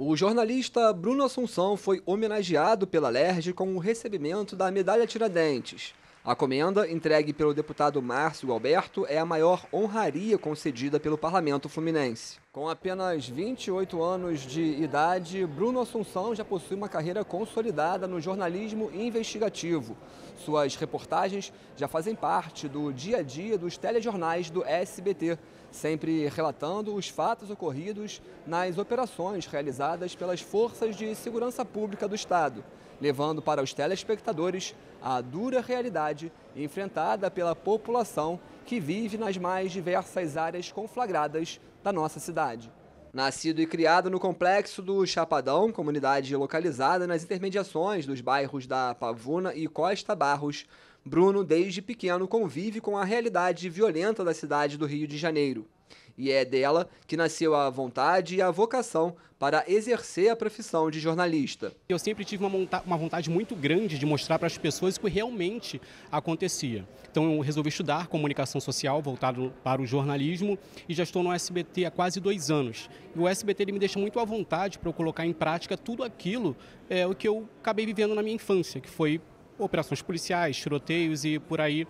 O jornalista Bruno Assunção foi homenageado pela LERJ com o recebimento da Medalha Tiradentes. A comenda, entregue pelo deputado Márcio Alberto, é a maior honraria concedida pelo Parlamento Fluminense. Com apenas 28 anos de idade, Bruno Assunção já possui uma carreira consolidada no jornalismo investigativo. Suas reportagens já fazem parte do dia a dia dos telejornais do SBT, sempre relatando os fatos ocorridos nas operações realizadas pelas forças de segurança pública do Estado, levando para os telespectadores a dura realidade enfrentada pela população que vive nas mais diversas áreas conflagradas da nossa cidade cidade. Nascido e criado no complexo do Chapadão, comunidade localizada nas intermediações dos bairros da Pavuna e Costa Barros, Bruno, desde pequeno, convive com a realidade violenta da cidade do Rio de Janeiro. E é dela que nasceu a vontade e a vocação para exercer a profissão de jornalista. Eu sempre tive uma, uma vontade muito grande de mostrar para as pessoas o que realmente acontecia. Então eu resolvi estudar comunicação social voltado para o jornalismo e já estou no SBT há quase dois anos. E o SBT ele me deixa muito à vontade para eu colocar em prática tudo aquilo é, o que eu acabei vivendo na minha infância, que foi operações policiais, tiroteios e por aí,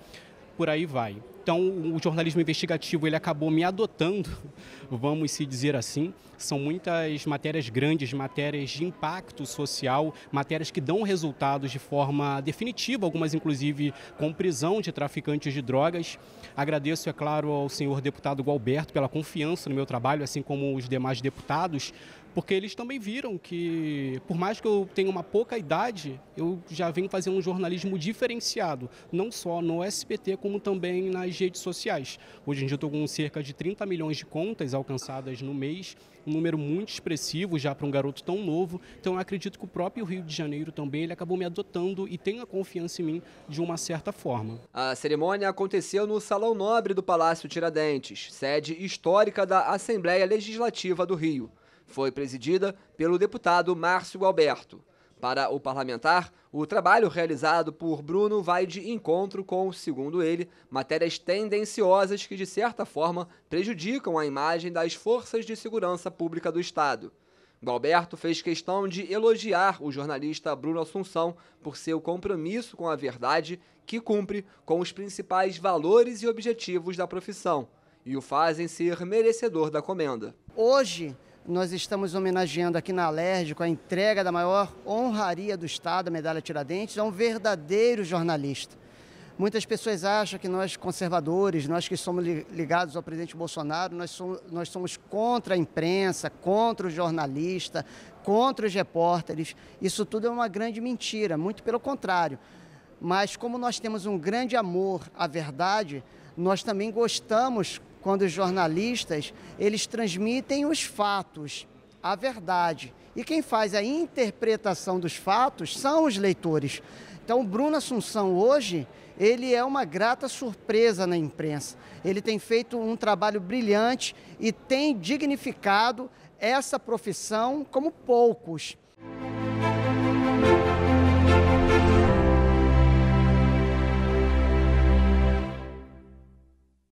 por aí vai. Então, o jornalismo investigativo ele acabou me adotando, vamos se dizer assim. São muitas matérias grandes, matérias de impacto social, matérias que dão resultados de forma definitiva, algumas inclusive com prisão de traficantes de drogas. Agradeço, é claro, ao senhor deputado Gualberto pela confiança no meu trabalho, assim como os demais deputados, porque eles também viram que, por mais que eu tenha uma pouca idade, eu já venho fazendo um jornalismo diferenciado, não só no SBT, como também nas redes sociais. Hoje em dia eu estou com cerca de 30 milhões de contas alcançadas no mês, um número muito expressivo já para um garoto tão novo. Então eu acredito que o próprio Rio de Janeiro também ele acabou me adotando e tem a confiança em mim de uma certa forma. A cerimônia aconteceu no Salão Nobre do Palácio Tiradentes, sede histórica da Assembleia Legislativa do Rio. Foi presidida pelo deputado Márcio Alberto. Para o parlamentar, o trabalho realizado por Bruno vai de encontro com, segundo ele, matérias tendenciosas que, de certa forma, prejudicam a imagem das forças de segurança pública do Estado. Galberto fez questão de elogiar o jornalista Bruno Assunção por seu compromisso com a verdade, que cumpre com os principais valores e objetivos da profissão, e o fazem ser merecedor da comenda. Hoje, nós estamos homenageando aqui na Alérgico a entrega da maior honraria do Estado, a medalha Tiradentes, a um verdadeiro jornalista. Muitas pessoas acham que nós conservadores, nós que somos ligados ao presidente Bolsonaro, nós somos, nós somos contra a imprensa, contra o jornalista, contra os repórteres. Isso tudo é uma grande mentira, muito pelo contrário. Mas como nós temos um grande amor à verdade, nós também gostamos quando os jornalistas eles transmitem os fatos, a verdade. E quem faz a interpretação dos fatos são os leitores. Então, Bruno Assunção hoje, ele é uma grata surpresa na imprensa. Ele tem feito um trabalho brilhante e tem dignificado essa profissão como poucos.